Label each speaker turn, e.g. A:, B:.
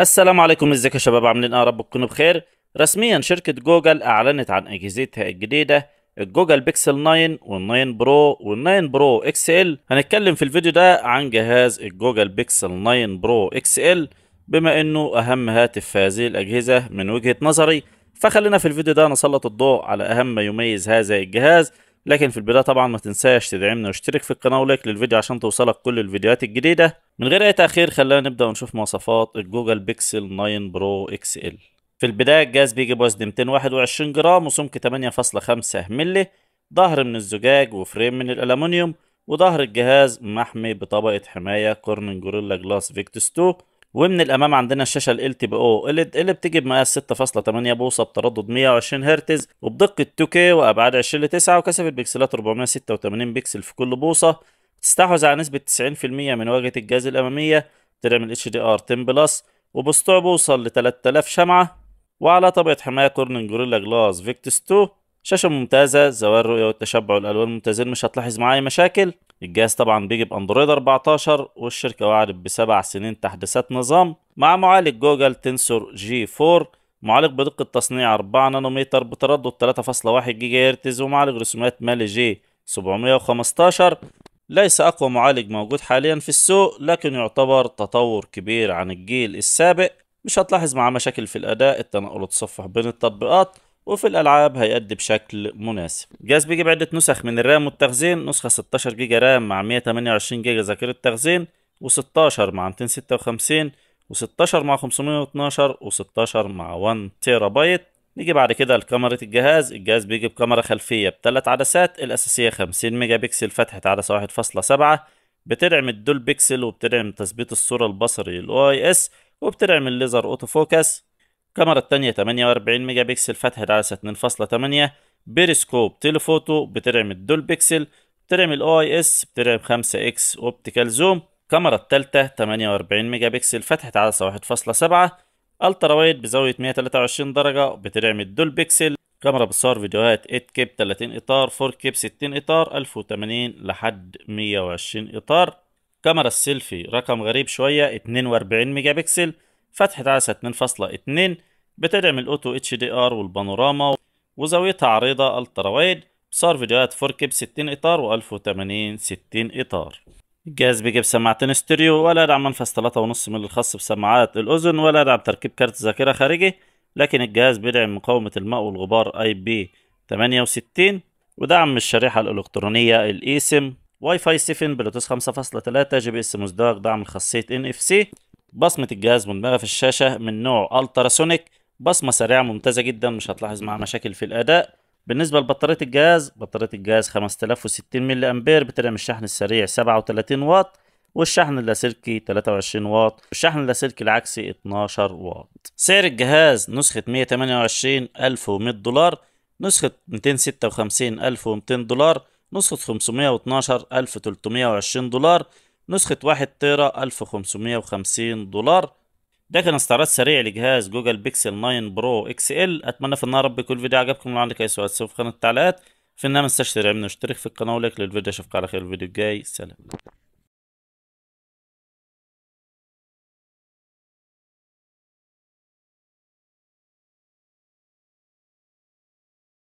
A: السلام عليكم ازيك يا شباب عاملين ايه رب تكونوا بخير رسميا شركة جوجل اعلنت عن اجهزتها الجديدة الجوجل بيكسل 9 وال9 برو وال9 برو اكس ال هنتكلم في الفيديو ده عن جهاز الجوجل بيكسل 9 برو اكس ال بما انه اهم هاتف في هذه الاجهزة من وجهة نظري فخلينا في الفيديو ده نسلط الضوء على اهم ما يميز هذا الجهاز لكن في البداية طبعا ما تنساش تدعمنا واشترك في القناة ولايك للفيديو عشان توصلك كل الفيديوهات الجديدة من غير أي تأخير خلينا نبدأ ونشوف مواصفات الجوجل بيكسل 9 برو اكس ال في البداية الجهاز بيجي بوزن 221 جرام وسمك 8.5 مللي ظهر من الزجاج وفريم من الالومنيوم وظهر الجهاز محمي بطبقة حماية كورنين جوريلا جلاس فيكتس 2 ومن الامام عندنا الشاشه ال تي بي او اللي بتجي بمقاس 6.8 بوصه بتردد 120 هرتز وبدقه 2K وابعاد 20 ل 9 وكثافه بكسلات 486 بكسل في كل بوصه بتستحوذ على نسبه 90% من واجهه الجهاز الاماميه بتدعم اتش دي ار 10 بلس وبسطوع بوصل ل 3000 شمعه وعلى طبقه حمايه كورنينج جوريلا جلاس فيكتس 2 شاشه ممتازه زوايا الرؤيه والتشبع والالوان ممتازين مش هتلاحظ معايا مشاكل الجهاز طبعا بيجي باندرويد 14 والشركة وعدت بسبع سنين تحديثات نظام مع معالج جوجل تنسور جي 4 معالج بدقة تصنيع 4 نانومتر بتردد 3.1 جيجا هرتز ومعالج رسومات مالي جي 715 ليس أقوى معالج موجود حاليا في السوق لكن يعتبر تطور كبير عن الجيل السابق مش هتلاحظ معاه مشاكل في الأداء التنقل التصفح بين التطبيقات وفي الالعاب هيأدي بشكل مناسب الجهاز بيجي بعده نسخ من الرام والتخزين نسخه 16 جيجا رام مع 128 جيجا ذاكره تخزين و16 مع 256 و16 مع 512 و16 مع 1 تيرا بايت نيجي بعد كده لكاميرا الجهاز الجهاز بيجي بكاميرا خلفيه بثلاث عدسات الاساسيه 50 ميجا بكسل فتحه عدسه 1.7 بتدعم الدول بيكسل وبتدعم تثبيت الصوره البصري الاو اي اس وبتدعم الليزر اوتو فوكس الكاميرا التانية 48 ميجا بكسل فتحة عدسة 2.8 بيريسكوب تيليفوتو بترعم الدول بكسل بترعم الاو اي اس بترعم 5 اكس اوبتيكال زوم الكاميرا التالتة 48 ميجا بكسل فتحة عدسة 1.7 الترا وايد بزاوية 123 درجة بترعم الدول بكسل كاميرا بتصور فيديوهات 8 كيب 30 اطار 4 كيب 60 اطار 1080 لحد 120 اطار كاميرا السيلفي رقم غريب شوية 42 ميجا بكسل فتحة عدسة 8.2 بتدعم الاوتو اتش دي ار والبانوراما وزاويتها عريضة التراويد صار فيديوهات 4K ب 60 اطار و1080 60 اطار الجهاز بيجيب سماعتين ستيريو ولا يدعم منفذ 3.5 مللي الخاص بسماعات الاذن ولا يدعم تركيب كارت ذاكرة خارجي لكن الجهاز بيدعم مقاومة الماء والغبار اي بي 68 ودعم الشريحة الالكترونية الايسم واي فاي 7 بلوتوث 5.3 جي بي اس مزدوج دعم خاصية ان اف سي بصمة الجهاز مدمغة في الشاشة من نوع التراسونيك بصمة سريعة ممتازة جدا مش هتلاحظ معاها مشاكل في الأداء بالنسبة لبطارية الجهاز بطارية الجهاز 5060 ملي أمبير بتدعم الشحن السريع 37 واط والشحن اللاسلكي 23 واط والشحن اللاسلكي العكسي 12 واط سعر الجهاز نسخة 128 1100 دولار نسخة 256 1200 دولار نسخة 512 1320 دولار نسخة 1 تيرا وخمسين دولار ده كان استعراض سريع لجهاز جوجل بيكسل 9 برو اكس ال اتمنى في النهار يكون الفيديو عجبكم لو عندك اي سؤال سوف في قناة التعليقات في النهاية متنساش تدعمني واشترك في القناة ولايك للفيديو اشوفك على خير الفيديو الجاي سلام